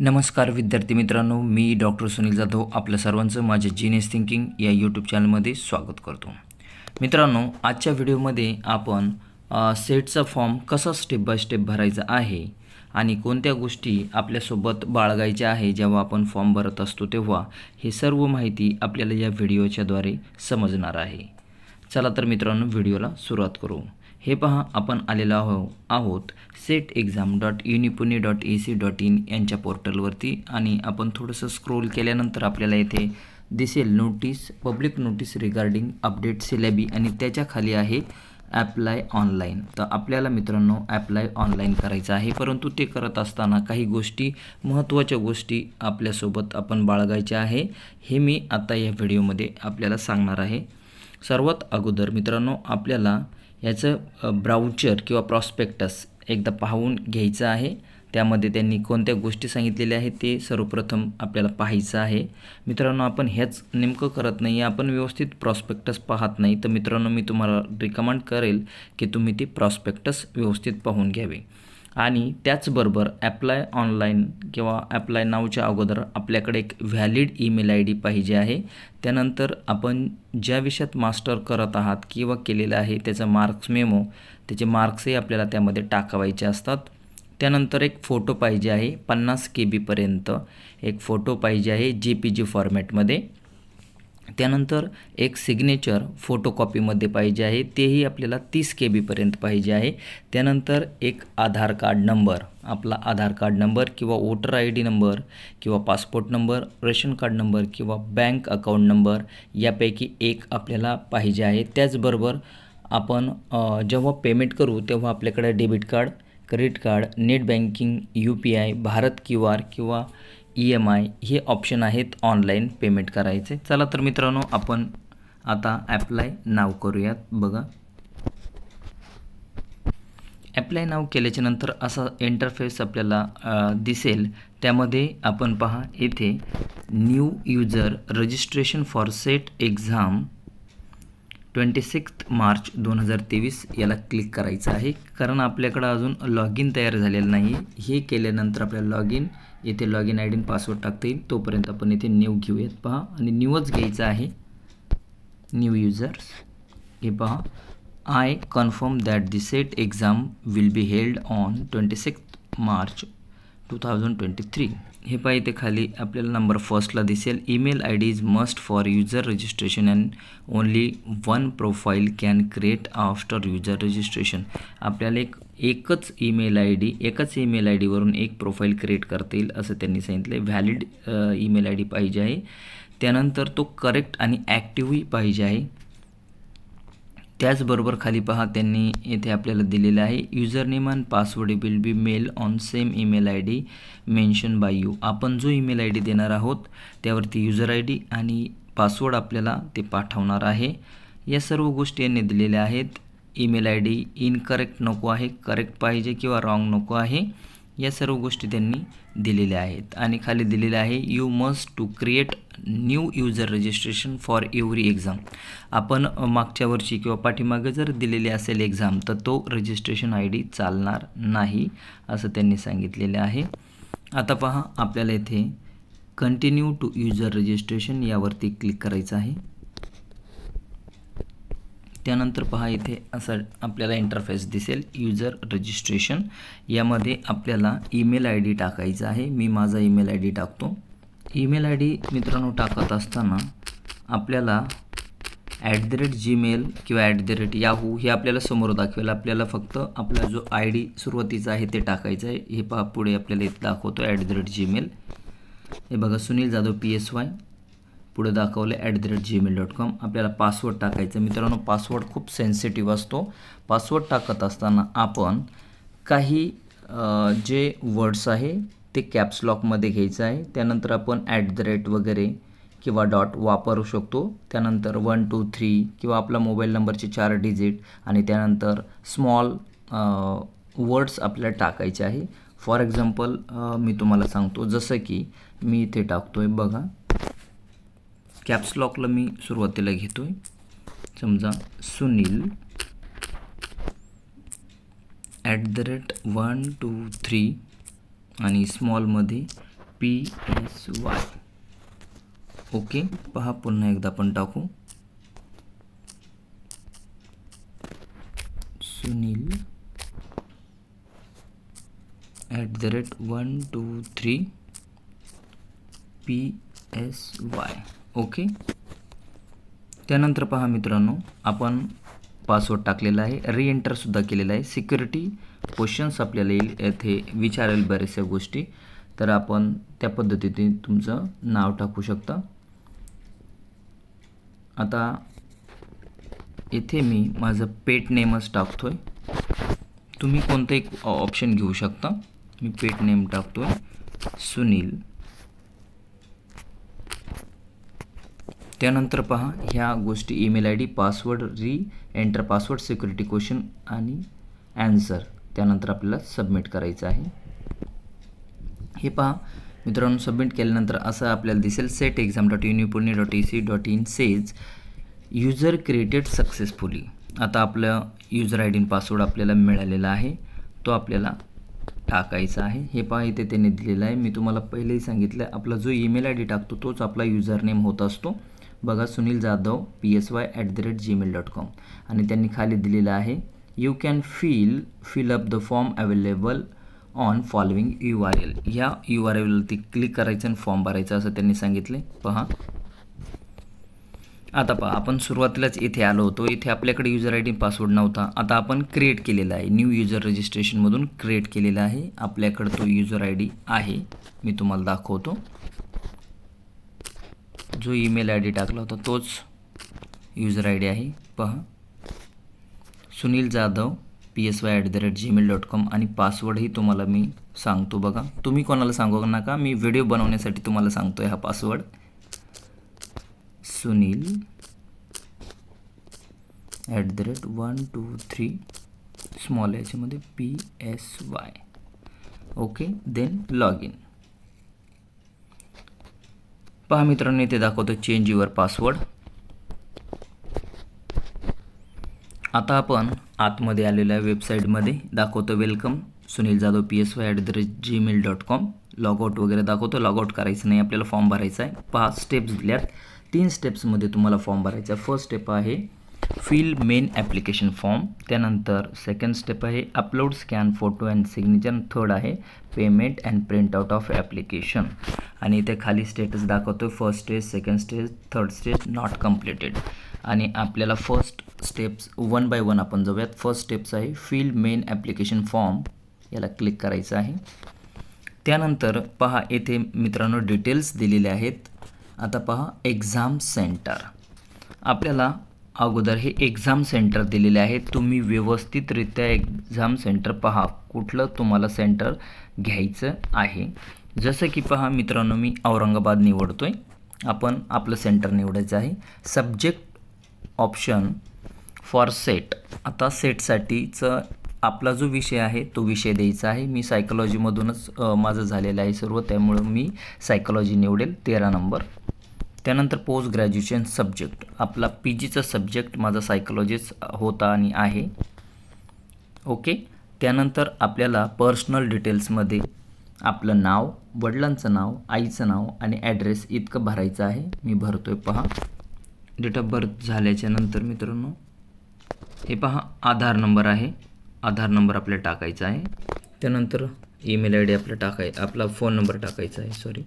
नमस्कार विद्यार्थी मित्रांनो मी डॉक्टर सुनील जाधव आपलं सर्वांचं माझ्या जीनेस थिंकिंग या यूट्यूब चॅनलमध्ये स्वागत करतो मित्रांनो आजच्या व्हिडिओमध्ये आपण सेटचा फॉर्म कसा स्टेप बाय स्टेप भरायचा आहे आणि कोणत्या गोष्टी आपल्यासोबत बाळगायच्या आहे जेव्हा आपण फॉर्म भरत असतो तेव्हा हे सर्व माहिती आपल्याला या व्हिडिओच्याद्वारे समजणार आहे चला तर मित्रांनो व्हिडिओला सुरुवात करू हे पहा आपण आलेलो आहो आहोत SET exam dot unipune dot A C dot in यांच्या पोर्टलवरती आणि आपण थोडंसं स्क्रोल केल्यानंतर आपल्याला येथे दिसेल notice public notice regarding update syllabi आणि त्याच्या खाली आहे ॲप्लाय ऑनलाईन तर आपल्याला मित्रांनो ॲप्लाय ऑनलाईन करायचं आहे परंतु ते करत असताना काही गोष्टी महत्त्वाच्या गोष्टी आपल्यासोबत आपण बाळगायच्या आहे हे मी आता या व्हिडिओमध्ये आपल्याला सांगणार आहे सर्वात अगोदर मित्रांनो आपल्याला याचं ब्राउचर किंवा प्रॉस्पेक्टस एकदा पाहून घ्यायचं आहे त्यामध्ये त्यांनी कोणत्या गोष्टी सांगितलेल्या आहेत ते सर्वप्रथम आपल्याला पाहायचं आहे मित्रांनो आपण हेच नेमकं करत नाही आपण व्यवस्थित प्रॉस्पेक्टस पाहत नाही तर मित्रांनो मी तुम्हाला रिकमेंड करेल की तुम्ही ती प्रॉस्पेक्टस व्यवस्थित पाहून घ्यावे आणि त्याचबरोबर ॲप्लाय ऑनलाईन किंवा ॲप्लाय नावच्या अगोदर आपल्याकडे एक व्हॅलिड ईमेल आय डी पाहिजे आहे त्यानंतर आपण ज्या विषयात मास्टर करत आहात किंवा केलेलं आहे त्याचा मार्क्स मेमो त्याचे मार्क्सही आपल्याला त्यामध्ये टाकावायचे असतात त्यानंतर एक फोटो पाहिजे आहे पन्नास के बीपर्यंत एक फोटो पाहिजे आहे जे पी जी फॉर्मॅटमध्ये त्यानंतर एक सिग्नेचर फोटोकॉपीमध्ये पाहिजे आहे तेही आपल्याला तीस के बीपर्यंत पाहिजे आहे त्यानंतर एक आधार कार्ड नंबर आपला आधार कार्ड नंबर किंवा वोटर आय डी नंबर किंवा passport number ration card number किंवा बँक अकाउंट नंबर यापैकी एक आपल्याला पाहिजे आहे त्याचबरोबर आपण जेव्हा पेमेंट करू तेव्हा आपल्याकडे debit card credit card net banking U P I Bharat Q R किंवा ई एम आय हे ऑप्शन आहेत ऑनलाईन पेमेंट करायचे चला तर मित्रांनो आपण आता ॲप्लाय नाव करूयात बघा ॲप्लाय नाव केल्याच्यानंतर नंतर असा इंटरफेस आपल्याला दिसेल त्यामध्ये आपण पहा येथे new user registration for SET exam twenty sixth March दोन हजार तेवीस याला क्लिक करायचं आहे कारण आपल्याकडं अजून लॉग इन तयार झालेलं नाही हे केल्यानंतर आपल्याला लॉग इन येथे लॉग इन आय डीन पासवर्ड टाकता येईल तोपर्यंत आपण इथे न्यू घेऊयात पहा आणि न्यूच घ्यायचं आहे न्यू युजर्स हे पहा I confirm that the SET exam will be held on twenty sixth March two thousand twenty three हे पहा इथे खाली आपल्याला नंबर फर्स्टला दिसेल email I D is must for user registration and only one profile can create after user registration आपल्याला एक एकच ईमेल आय डी एकच ईमेल आय डीवरून एक प्रोफाईल क्रिएट करता येईल असं त्यांनी सांगितलं व्हॅलिड ईमेल आय डी पाहिजे आहे त्यानंतर तो करेक्ट आणि ॲक्टिव्हही पाहिजे आहे त्याचबरोबर खाली पहा त्यांनी येथे आपल्याला दिलेलं आहे user name and password will be mail on same email I D mention by you आपण जो ईमेल आय डी देणार आहोत त्यावरती युजर आय डी आणि पासवर्ड आपल्याला ते पाठवणार आहे या सर्व गोष्टी यांनी दिलेल्या आहेत ईमेल आय डी इनकरेक्ट नको आहे करेक्ट पाहिजे किंवा रॉंग नको आहे या सर्व गोष्टी त्यांनी दिलेल्या आहेत आणि खाली दिलेलं आहे you must to create new user registration for every exam आपण मागच्या वर्षी किंवा पाठीमागे जर दिलेली असेल एक्झाम तर तो रजिस्ट्रेशन आय डी चालणार नाही असं त्यांनी सांगितलेलं आहे आता पहा आपल्याला इथे कंटिन्यू टू युजर रजिस्ट्रेशन यावरती क्लिक करायचं आहे त्यानंतर पहा इथे असं आपल्याला इंटरफेस दिसेल युजर रजिस्ट्रेशन यामध्ये आपल्याला ईमेल आय डी टाकायचा आहे मी माझा ईमेल आय डी टाकतो ईमेल आय डी मित्रांनो टाकत असताना आपल्याला ॲट द रेट जीमेल किंवा ॲट द रेट याहू हे आपल्याला समोर दाखवेल आपल्याला फक्त आपला जो आय डी सुरुवातीचा आहे ते टाकायचं आहे हे पहा पुढे आपल्याला इथे दाखवतो ॲट द रेट जीमेल हे बघा Sunil Jadhav P S Y पुढे दाखवलं at the rate Gmail dot com आपल्याला पासवर्ड टाकायचा मित्रांनो पासवर्ड खूप सेन्सिटिव्ह असतो पासवर्ड टाकत असताना आपण काही जे वर्ड्स आहे ते कॅप्स लॉकमध्ये घ्यायचं आहे त्यानंतर आपण ॲट द रेट वगैरे किंवा डॉट वापरू शकतो त्यानंतर वन टू थ्री किंवा आपला मोबाईल नंबरचे चार डिजिट आणि त्यानंतर स्मॉल वर्ड्स आपल्याला टाकायचे आहे फॉर एक्झाम्पल मी तुम्हाला सांगतो जसं की मी इथे टाकतो आहे बघा कॅप्सलॉकला मी सुरुवातीला घेतो आहे समजा Sunil at the rate one two three आणि स्मॉलमध्ये पी एस वाय ओके पहा पुन्हा एकदा आपण टाकू Sunil at the rate one two three P S Y okay त्यानंतर पहा मित्रांनो आपण पासवर्ड टाकलेला आहे रिएंटरसुद्धा केलेला आहे सिक्युरिटी क्वेश्चन्स आपल्याला येईल येथे विचारेल बऱ्याचशा गोष्टी तर आपण त्या पद्धतीने तुमचं नाव टाकू शकता आता येथे मी माझं पेट नेमच टाकतो आहे तुम्ही कोणतं एक ऑप्शन घेऊ शकता मी पेट नेम टाकतो आहे सुनील त्यानंतर पहा ह्या गोष्टी email I D password re enter password security question आणि ॲन्सर त्यानंतर आपल्याला सबमिट करायचं आहे हे पहा मित्रांनो सबमिट केल्यानंतर असं आपल्याला दिसेल SET exam dot unipune dot A C dot in says user created successfully आता आपलं युजर आय डी पासवर्ड आपल्याला मिळालेला आहे तो आपल्याला टाकायचा आहे हे पहा इथे त्याने दिलेलं आहे मी तुम्हाला पहिलेही सांगितलं आपला जो ईमेल आय डी टाकतो तोच आपला युजर नेम होत असतो बघा Sunil Jadhav P S Y at the rate Gmail dot com आणि त्यांनी खाली दिलेलं आहे you can feel fill up the form available on following U R L ह्या यू आर एलवरती क्लिक करायचं आणि फॉर्म भरायचं असं त्यांनी सांगितले पहा आता पहा आपण सुरुवातीलाच इथे आलो होतो इथे आपल्याकडे युजर आय डी पासवर्ड नव्हता आता आपण क्रिएट केलेला आहे न्यू युजर रजिस्ट्रेशनमधून क्रिएट केलेला आहे आपल्याकडं तो युजर आय डी आहे मी तुम्हाला दाखवतो जो ईमेल आय डी टाकला होता तोच यूजर आय डी आहे पहा Sunil Jadhav P S Y at the rate Gmail dot com आणि पासवर्डही तुम्हाला मी सांगतो बघा तुम्ही कोणाला सांगू नका मी व्हिडिओ बनवण्यासाठी तुम्हाला सांगतो आहे हा password Sunil at the rate one two three small याच्यामध्ये P S Y okay then log in पहा मित्रांनो इथे दाखवतो चेंज युअर पासवर्ड आता आपण आतमध्ये आलेल्या वेबसाईटमध्ये दाखवतो welcome Sunil Jadhav P S Y at the rate Gmail dot com logout वगैरे दाखवतो लॉगआउट करायचं नाही आपल्याला फॉर्म भरायचा आहे पाच स्टेप्स दिल्यात तीन स्टेप्समध्ये तुम्हाला फॉर्म भरायचा आहे फर्स्ट स्टेप आहे फिल मेन ॲप्लिकेशन फॉर्म त्यानंतर सेकंड स्टेप आहे upload scan photo and signature third आहे payment and print out of application आणि इथे खाली स्टेटस दाखवतो first stage second stage third stage not completed आणि आपल्याला first steps one by one आपण जाऊयात फर्स्ट स्टेप्स आहे फिल मेन ॲप्लिकेशन फॉर्म याला क्लिक करायचं आहे त्यानंतर पहा येथे मित्रांनो डिटेल्स दिलेले आहेत आता पहा एक्झाम सेंटर आपल्याला अगोदर हे एक्झाम सेंटर दिलेले आहे तुम्ही व्यवस्थितरित्या एक्झाम सेंटर पहा कुठलं तुम्हाला सेंटर घ्यायचं आहे जसं की पहा मित्रांनो मी औरंगाबाद निवडतो आहे आपण आपलं सेंटर निवडायचं आहे सब्जेक्ट ऑप्शन फॉर सेट आता सेटसाठीचं आपला जो विषय आहे तो विषय द्यायचा आहे मी सायकोलॉजीमधूनच माझं झालेलं आहे सर्व त्यामुळं मी सायकोलॉजी निवडेल तेरा नंबर त्यानंतर पोस्ट ग्रॅज्युएशन सब्जेक्ट आपला पी जीचा सब्जेक्ट माझा सायकोलॉजीच होता आणि आहे ओके त्यानंतर आपल्याला पर्सनल डिटेल्समध्ये आपलं नाव वडिलांचं नाव आईचं नाव आणि ॲड्रेस इतकं भरायचं आहे मी भरतो आहे पहा डेट ऑफ बर्थ झाल्याच्या नंतर मित्रांनो हे पहा आधार नंबर आहे आधार नंबर आपल्याला टाकायचा आहे त्यानंतर ईमेल आय डी आपला टाकाय आपला फोन नंबर टाकायचा आहे सॉरी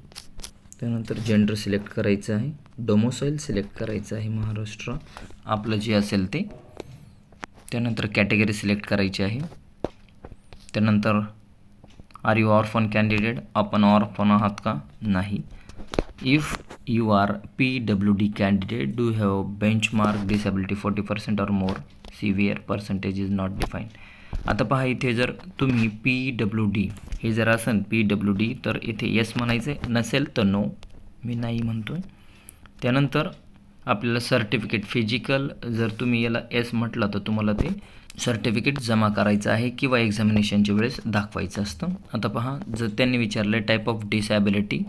त्यानंतर जेंडर सिलेक्ट करायचं आहे डोमोसाईल सिलेक्ट करायचं आहे महाराष्ट्र आपलं जे असेल ते त्यानंतर कॅटेगरी सिलेक्ट करायची आहे त्यानंतर आर यू ऑर्फन कॅन्डिडेट आपण ऑरफन आहात का नाही if you are P W D candidate do have benchmark disability forty percent or more severe percentage is not define आता पहा इथे जर तुम्ही पी डब्ल्यू डी हे जर असेल पी डब्ल्यू डी तर इथे यस म्हणायचं नसेल तर नो मी नाही म्हणतो त्यानंतर आपल्याला सर्टिफिकेट फिजिकल जर तुम्ही याला एस म्हटलं तर तुम्हाला ते सर्टिफिकेट जमा करायचं आहे किंवा एक्झामिनेशनच्या वेळेस दाखवायचं असतं आता पहा जर त्यांनी विचारलं type of disability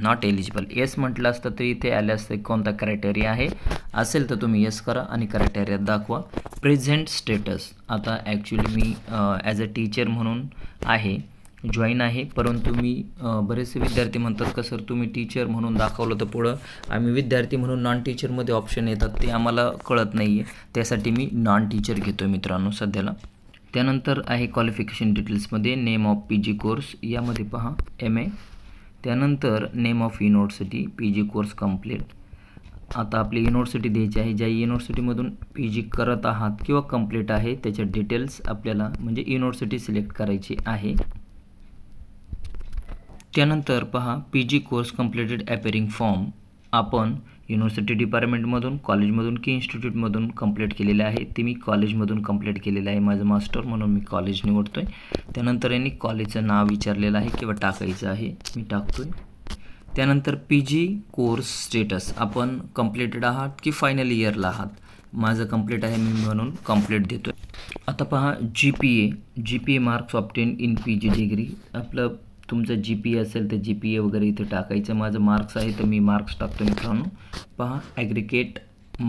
not eligible yes म्हटलं असतं तर इथे आले असतं कोणता क्रायटेरिया आहे असेल तर तुम्ही येस करा आणि क्रायटेरिया दाखवा प्रेझेंट स्टेटस आता ॲक्च्युली मी ॲज अ टीचर म्हणून आहे जॉईन आहे परंतु मी बरेचसे विद्यार्थी म्हणतात का सर तुम्ही टीचर म्हणून दाखवलं तर पुढं आम्ही विद्यार्थी म्हणून नॉन टीचरमध्ये ऑप्शन येतात ते आम्हाला कळत नाही आहे त्यासाठी मी नॉन टीचर घेतो मित्रांनो सध्याला त्यानंतर आहे क्वालिफिकेशन डिटेल्समध्ये name of P G course यामध्ये पहा एम ए त्यानंतर name of university P G course complete आता आपली युनिव्हर्सिटी द्यायची आहे ज्या युनिव्हर्सिटीमधून पी जी करत आहात किंवा कम्प्लीट आहे त्याच्या डिटेल्स आपल्याला म्हणजे युनिव्हर्सिटी सिलेक्ट करायची आहे त्यानंतर पहा P G course completed appearing form आपण युनिव्हर्सिटी डिपार्टमेंटमधून कॉलेजमधून की इन्स्टिट्यूटमधून कंप्लीट केलेलं आहे ते मी कॉलेजमधून कंप्लीट केलेलं आहे माझं मास्टर म्हणून मी कॉलेज निवडतो आहे त्यानंतर यांनी कॉलेजचं नाव विचारलेलं आहे किंवा टाकायचं आहे मी टाकतो आहे त्यानंतर पी जी कोर्स स्टेटस आपण कम्प्लीटेड आहात की फायनल इयरला आहात माझं कम्प्लीट आहे मी म्हणून कम्प्लीट देतो आहे आता पहा G P A G P A marks obtain in P G degree आपलं तुमचं जी पी असेल तर जी पी ए वगैरे इथे टाकायचं माझं मार्क्स आहे तर मी मार्क्स टाकतो मित्रांनो पहा ॲग्रिकेट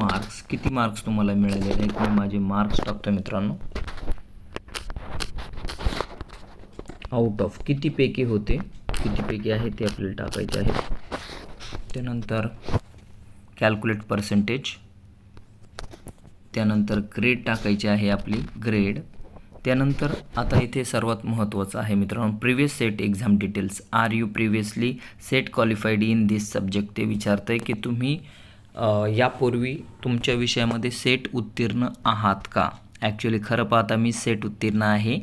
मार्क्स किती मार्क्स तुम्हाला मिळाले आहेत मी माझे मार्क्स टाकतो मित्रांनो आउट ऑफ कितीपैकी होते किती पैकी आहे ते आपल्याला टाकायचे आहे त्यानंतर कॅल्क्युलेट पर्सेंटेज त्यानंतर ग्रेड टाकायची आहे आपली ग्रेड त्यानंतर आता इथे सर्वात महत्त्वाचं आहे मित्रांनो previous SET exam details are you previously SET qualified in this subject ते विचारतं आहे की तुम्ही यापूर्वी तुमच्या विषयामध्ये सेट उत्तीर्ण आहात का ॲक्च्युली खरं पाहता मी सेट उत्तीर्ण आहे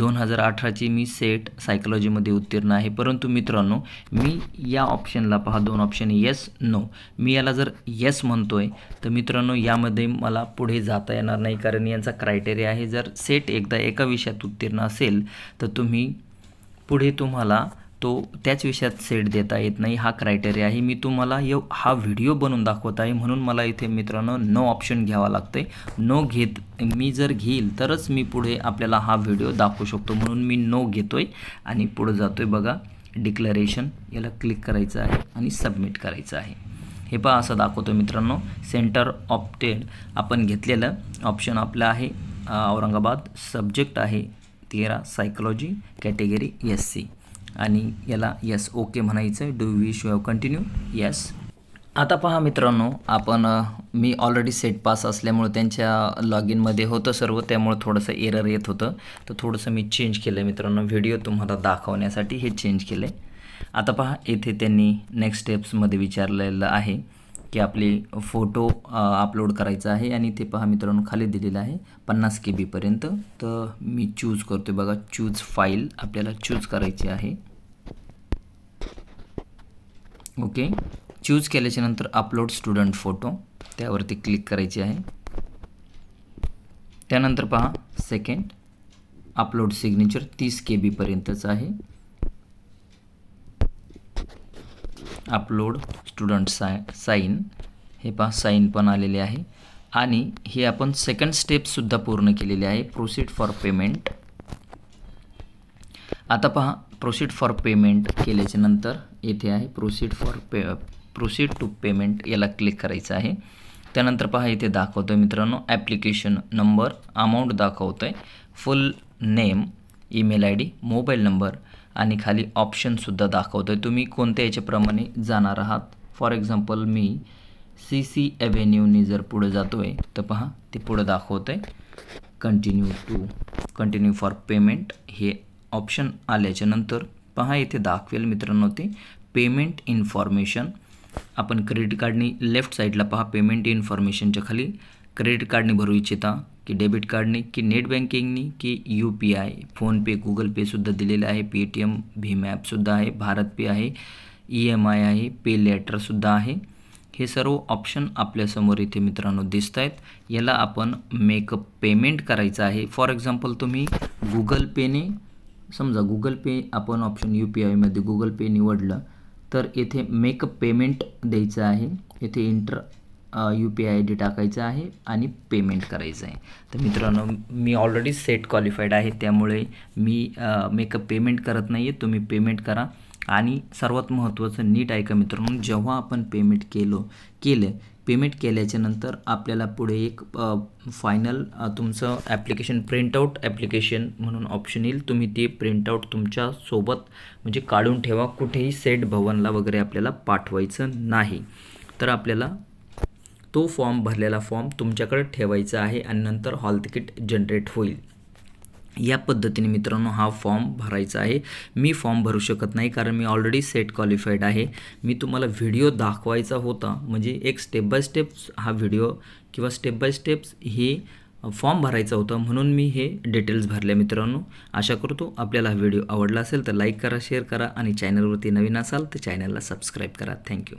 दोन हजार अठराची मी सेट सायकोलॉजीमध्ये उत्तीर्ण आहे परंतु मित्रांनो मी या ऑप्शनला पहा दोन ऑप्शन येस नो मी याला जर येस म्हणतो आहे तर मित्रांनो यामध्ये मला पुढे जाता येणार नाही कारण यांचा क्रायटेरिया आहे जर सेट एकदा एका विषयात उत्तीर्ण असेल तर तुम्ही पुढे तुम्हाला तो त्याच विषयात सेट देता येत नाही हा क्रायटेरिया आहे मी तुम्हाला यो हा व्हिडिओ बनवून दाखवत आहे म्हणून मला इथे मित्रांनो नो ऑप्शन घ्यावा लागतं आहे नो घेत मी जर घेईल तरच मी पुढे आपल्याला हा व्हिडिओ दाखवू शकतो म्हणून मी नो घेतो आहे आणि पुढं जातो आहे बघा डिक्लरेशन याला क्लिक करायचं आहे आणि सबमिट करायचं आहे हे पहा असं दाखवतो मित्रांनो सेंटर ऑप्टेड आपण घेतलेलं ऑप्शन आपलं आहे औरंगाबाद सब्जेक्ट आहे तेरा सायकोलॉजी कॅटेगरी एस सी आणि याला यस ओके म्हणायचं do wish you have continue yes आता पहा मित्रांनो आपण मी ऑलरेडी सेट पास असल्यामुळे त्यांच्या लॉग इनमध्ये होतं सर्व त्यामुळे थोडंसं एरर येत होतं तर थोडंसं मी चेंज केलं आहे मित्रांनो व्हिडिओ तुम्हाला दाखवण्यासाठी हे चेंज केलं आहे आता पहा येथे त्यांनी नेक्स्ट स्टेप्समध्ये विचारलेलं आहे की आपले फोटो अपलोड करायचा आहे आणि ते पहा मित्रांनो खाली दिलेलं आहे पन्नास के बीपर्यंत तर मी चूज करतो बघा चूज फाईल आपल्याला चूज करायची आहे ओके चूज केल्याच्या नंतर अपलोड स्टुडंट फोटो त्यावरती क्लिक करायची आहे त्यानंतर पहा सेकंड अपलोड सिग्नेचर तीस के बीपर्यंतच आहे अपलोड स्टुडंट साय साईन हे पहा साईन पण आलेले आहे आणि हे आपण सेकंड स्टेपसुद्धा पूर्ण केलेली आहे प्रोसीड फॉर पेमेंट आता पहा प्रोसीड फॉर पेमेंट केल्याच्या नंतर येथे आहे proceed for pay proceed to payment याला क्लिक करायचं आहे त्यानंतर पहा इथे दाखवतो आहे मित्रांनो ॲप्लिकेशन नंबर अमाऊंट दाखवतो आहे full name email I D mobile number आणि खाली ऑप्शनसुद्धा दाखवतो आहे तुम्ही कोणत्या याच्याप्रमाणे जाणार आहात फॉर एक्झाम्पल मी सी सी ॲव्हेन्यूनी जर पुढं जातो आहे तर पहा ते पुढं दाखवतं आहे continue to continue for payment हे ऑप्शन आल्याच्या नंतर पहा इथे दाखवेल मित्रांनो ते पेमेंट इन्फॉर्मेशन आपण क्रेडिट कार्डनी लेफ्ट साईडला पहा पेमेंट इन्फॉर्मेशनच्या खाली क्रेडिट कार्डने भरू इच्छिता की डेबिट कार्डने की नेट बँकिंगनी की U P I PhonePe Google पेसुद्धा दिलेलं आहे पेटीएम भीम ॲपसुद्धा आहे भारत पे आहे ई एम आय आहे पे लॅटरसुद्धा आहे हे सर्व ऑप्शन आपल्यासमोर इथे मित्रांनो दिसत आहेत याला आपण मेकअप पेमेंट करायचं आहे फॉर एक्झाम्पल तुम्ही गुगल पेने समजा गुगल पे आपण ऑप्शन यू पी आयमध्ये गुगल पे निवडलं तर येथे मेकअप पेमेंट द्यायचं आहे येथे enter U P I I D टाकायचं आहे आणि पेमेंट करायचं आहे तर मित्रांनो मी ऑलरेडी सेट क्वालिफाईड आहे त्यामुळे मी मेकअप पेमेंट करत नाही आहे तुम्ही पेमेंट करा आणि सर्वात महत्त्वाचं नीट ऐका मित्रांनो जेव्हा आपण पेमेंट केलो केलं पेमेंट केल्याच्यानंतर आपल्याला पुढे एक फायनल तुमचं ॲप्लिकेशन प्रिंटआउट ॲप्लिकेशन म्हणून ऑप्शन येईल तुम्ही ते प्रिंटआउट तुमच्यासोबत म्हणजे काढून ठेवा कुठेही सेट भवनला वगैरे आपल्याला पाठवायचं नाही तर आपल्याला तो फॉर्म भरलेला फॉर्म तुमच्याकडे ठेवायचा आहे आणि नंतर हॉल तिकीट जनरेट होईल या पद्धतीने मित्रांनो हा फॉर्म भरायचा आहे मी फॉर्म भरू शकत नाही कारण मी ऑलरेडी सेट क्वालिफाईड आहे मी तुम्हाला व्हिडिओ दाखवायचा होता म्हणजे एक स्टेप बाय स्टेप्स हा व्हिडिओ किंवा स्टेप बाय स्टेप्स हे फॉर्म भरायचा होता म्हणून मी हे डिटेल्स भरले मित्रांनो आशा करतो आपल्याला व्हिडिओ आवडला असेल तर लाईक करा शेअर करा आणि चॅनलवरती नवीन असाल तर चॅनलला सबस्क्राईब करा थँक्यू